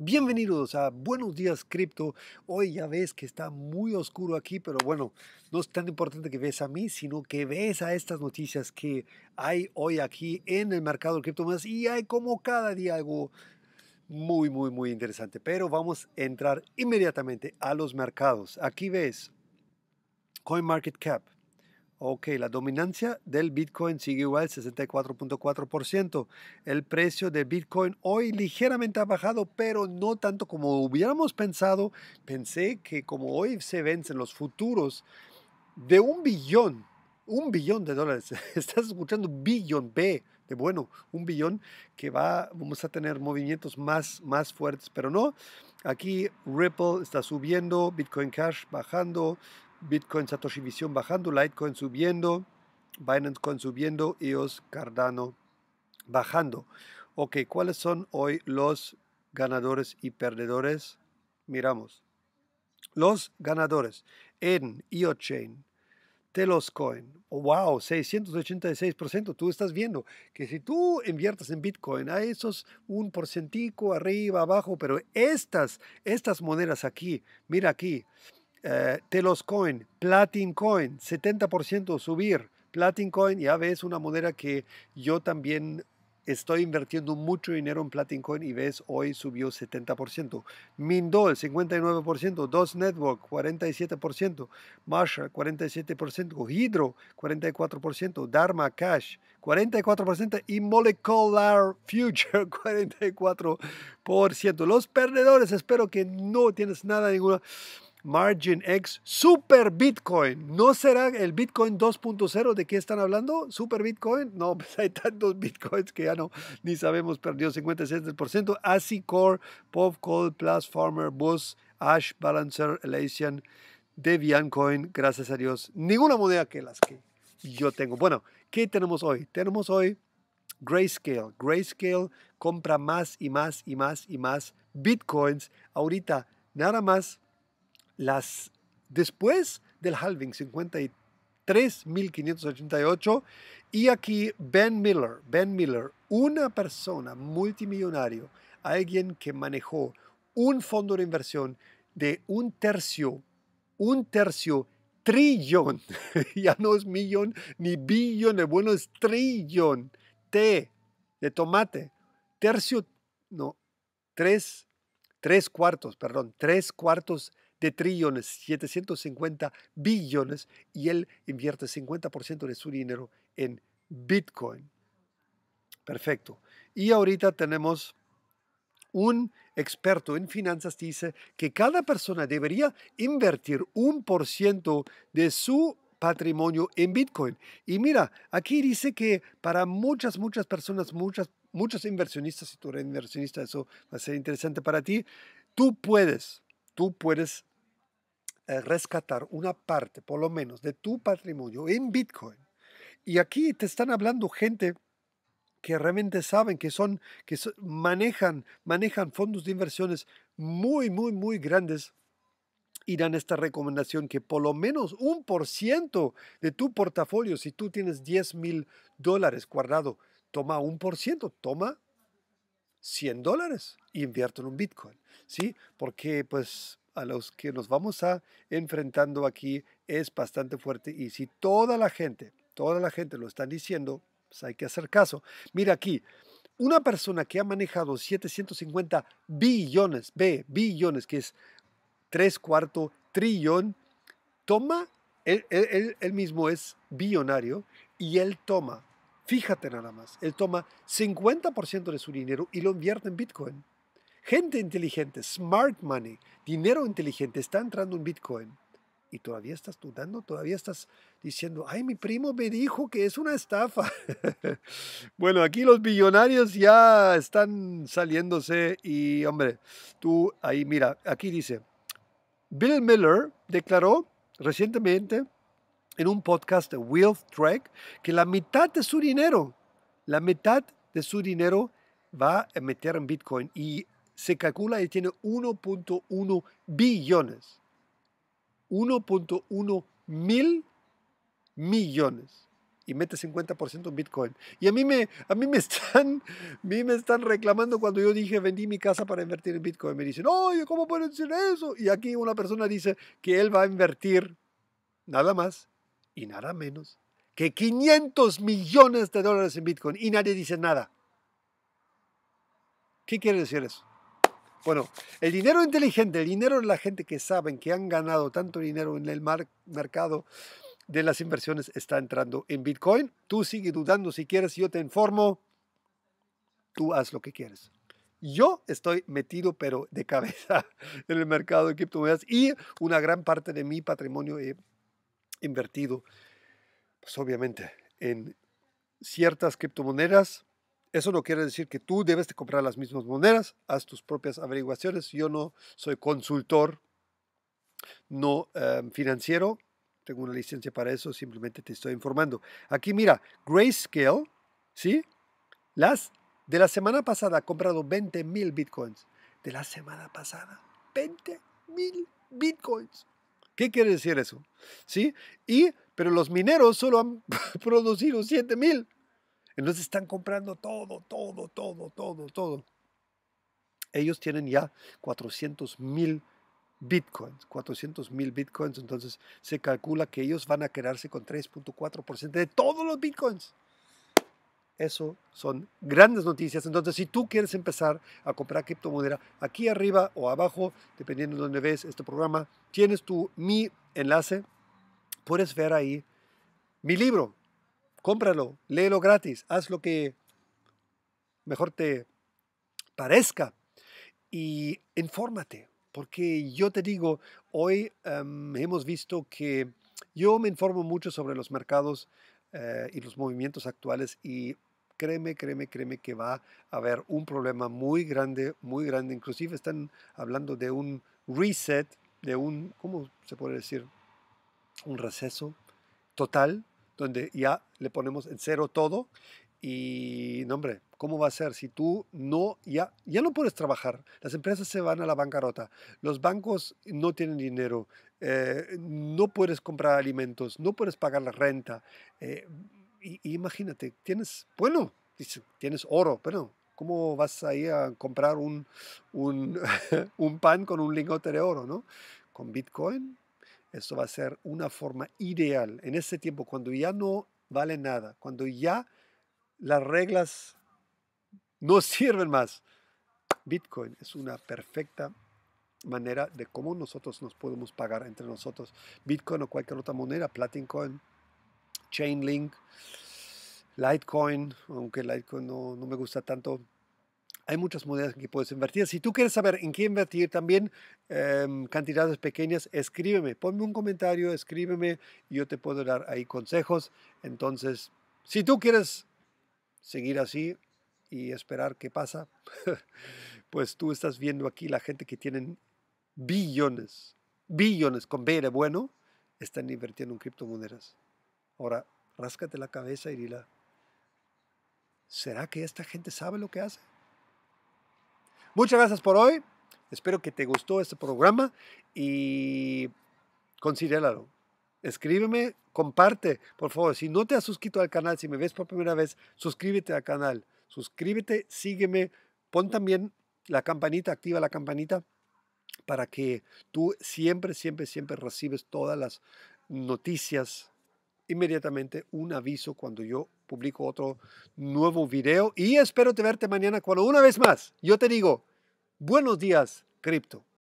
Bienvenidos a Buenos Días Cripto. Hoy ya ves que está muy oscuro aquí, pero bueno, no es tan importante que ves a mí, sino que ves a estas noticias que hay hoy aquí en el mercado de cripto y hay como cada día algo muy, muy, muy interesante. Pero vamos a entrar inmediatamente a los mercados. Aquí ves CoinMarketCap. Ok, la dominancia del Bitcoin sigue igual, 64.4%. El precio de Bitcoin hoy ligeramente ha bajado, pero no tanto como hubiéramos pensado. Pensé que como hoy se vencen los futuros de un billón, un billón de dólares, estás escuchando billón B, de bueno, un billón que va, vamos a tener movimientos más, más fuertes, pero no. Aquí Ripple está subiendo, Bitcoin Cash bajando, Bitcoin, Satoshi Vision bajando, Litecoin subiendo, Binance Coin subiendo, EOS, Cardano bajando. Ok, ¿cuáles son hoy los ganadores y perdedores? Miramos. Los ganadores en EOChain, Telos Coin, wow, 686%. Tú estás viendo que si tú inviertes en Bitcoin, a esos un porcentico arriba, abajo, pero estas, estas monedas aquí, mira aquí, eh, Telos Coin, Platin Coin, 70% subir. Platin Coin ya ves una moneda que yo también estoy invirtiendo mucho dinero en Platin Coin y ves hoy subió 70%. Mindol 59%, DOS Network 47%, Marshall 47%, Hydro 44%, Dharma Cash 44% y Molecular Future 44%. Los perdedores, espero que no tienes nada ninguna. Margin X, Super Bitcoin. ¿No será el Bitcoin 2.0? ¿De qué están hablando? ¿Super Bitcoin? No, pues hay tantos Bitcoins que ya no, ni sabemos, perdió 56%. ASI Core, PopCold, Plus Farmer, Bus, Ash, Balancer, Elation, Debian Coin, gracias a Dios. Ninguna moneda que las que yo tengo. Bueno, ¿qué tenemos hoy? Tenemos hoy Grayscale. Grayscale compra más y más y más y más Bitcoins. Ahorita, nada más las, después del halving, 53.588, y aquí Ben Miller, Ben Miller, una persona multimillonario, alguien que manejó un fondo de inversión de un tercio, un tercio trillón, ya no es millón ni billón, de bueno es trillón, T de tomate, tercio, no, tres, tres cuartos, perdón, tres cuartos de trillones, 750 billones, y él invierte 50% de su dinero en Bitcoin. Perfecto. Y ahorita tenemos un experto en finanzas dice que cada persona debería invertir un por ciento de su patrimonio en Bitcoin. Y mira, aquí dice que para muchas, muchas personas, muchas, muchos inversionistas, si tú eres inversionista, eso va a ser interesante para ti, tú puedes, tú puedes eh, rescatar una parte, por lo menos, de tu patrimonio en Bitcoin. Y aquí te están hablando gente que realmente saben que son, que manejan, manejan fondos de inversiones muy, muy, muy grandes y dan esta recomendación que por lo menos un por ciento de tu portafolio, si tú tienes 10 mil dólares guardado, toma un por ciento, toma 100 dólares e en en Bitcoin, ¿sí? Porque pues a los que nos vamos a enfrentando aquí es bastante fuerte y si toda la gente, toda la gente lo están diciendo, pues hay que hacer caso. Mira aquí, una persona que ha manejado 750 billones, B, billones, que es tres cuartos, trillón, toma, él, mismo es billonario y él toma, fíjate nada más, él toma 50% de su dinero y lo invierte en Bitcoin. Gente inteligente, smart money, dinero inteligente está entrando en Bitcoin. Y todavía estás dudando, todavía estás diciendo, ay, mi primo me dijo que es una estafa. bueno, aquí los billonarios ya están saliéndose y, hombre, tú ahí mira, aquí dice, Bill Miller declaró recientemente en un podcast de Wealth Track que la mitad de su dinero, la mitad de su dinero va a meter en Bitcoin. Y se calcula y tiene 1.1 billones. 1.1 mil millones y mete 50% en Bitcoin. Y a mí, me, a, mí me están, me están reclamando cuando yo dije vendí mi casa para invertir en Bitcoin. Me dicen, oye, ¿cómo pueden decir eso? Y aquí una persona dice que él va a invertir nada más y nada menos que 500 millones de dólares en Bitcoin y nadie dice nada. ¿Qué quiere decir eso? Bueno, el dinero inteligente, el dinero de la gente que saben que han ganado tanto dinero en el mercado de las inversiones está entrando en Bitcoin. Tú sigue dudando si quieres, yo te informo. Tú haz lo que quieres. Yo estoy metido, pero de cabeza, en el mercado de criptomonedas y una gran parte de mi patrimonio he invertido, pues obviamente, en ciertas criptomonedas eso no quiere decir que tú debes de comprar las mismas monedas, haz tus propias averiguaciones. Yo no soy consultor, no em, financiero, tengo una licencia para eso, simplemente te estoy informando. Aquí mira, Grayscale, ¿sí? Las de la semana pasada ha comprado 20 mil bitcoins. De la semana pasada, 20 mil bitcoins. ¿Qué quiere decir eso? ¿Sí? Y, pero los mineros solo han producido 7,000 mil. Entonces están comprando todo, todo, todo, todo, todo. Ellos tienen ya 400 mil bitcoins, 400 mil bitcoins, entonces se calcula que ellos van a quedarse con 3.4% de todos los bitcoins. Eso son grandes noticias. Entonces, si tú quieres empezar a comprar criptomoneda, aquí arriba o abajo, dependiendo de dónde ves este programa, tienes tu mi enlace. Puedes ver ahí mi libro, cómpralo, léelo gratis, haz lo que mejor te parezca y infórmate, porque yo te digo, hoy em, hemos visto que yo me informo mucho sobre los mercados eh, y los movimientos actuales y créeme, créeme, créeme que va a haber un problema muy grande, muy grande. Inclusive están hablando de un reset, de un, ¿cómo se puede decir? Un receso total donde ya le ponemos en cero todo y, no, hombre, ¿cómo va a ser si tú no, ya, ya no puedes trabajar? Las empresas se van a la bancarrota, los bancos no tienen dinero, eh, no puedes comprar alimentos, no puedes pagar la renta. Eh, y, imagínate, tienes, bueno, tienes oro, pero ¿cómo vas ahí a comprar un, un, un pan con un lingote de oro, no? Con Bitcoin esto va a ser una forma ideal en ese tiempo, cuando ya no vale nada, cuando ya las reglas no sirven más. Bitcoin es una perfecta manera de cómo nosotros nos podemos pagar entre nosotros. Bitcoin o cualquier otra moneda, Platincoin, Chainlink, Litecoin, aunque Litecoin no, no me gusta tanto, hay muchas monedas en que puedes invertir. Si tú quieres saber en qué invertir también em, cantidades pequeñas, escríbeme, ponme un comentario, escríbeme y yo te puedo dar ahí consejos. Entonces, si tú quieres seguir así y esperar qué pasa, pues tú estás viendo aquí la gente que tienen billones, billones con B bueno, están invirtiendo en criptomonedas. Ahora, ráscate la cabeza y ¿será que esta gente sabe lo que hace? Muchas gracias por hoy. Espero que te gustó este programa y considéralo. Escríbeme, comparte, por favor. Si no te has suscrito al canal, si me ves por primera vez, suscríbete al canal. Suscríbete, sígueme, pon también la campanita, activa la campanita para que tú siempre, siempre, siempre recibes todas las noticias inmediatamente un aviso cuando yo publico otro nuevo video y espero verte mañana cuando una vez más yo te digo Buenos días, cripto.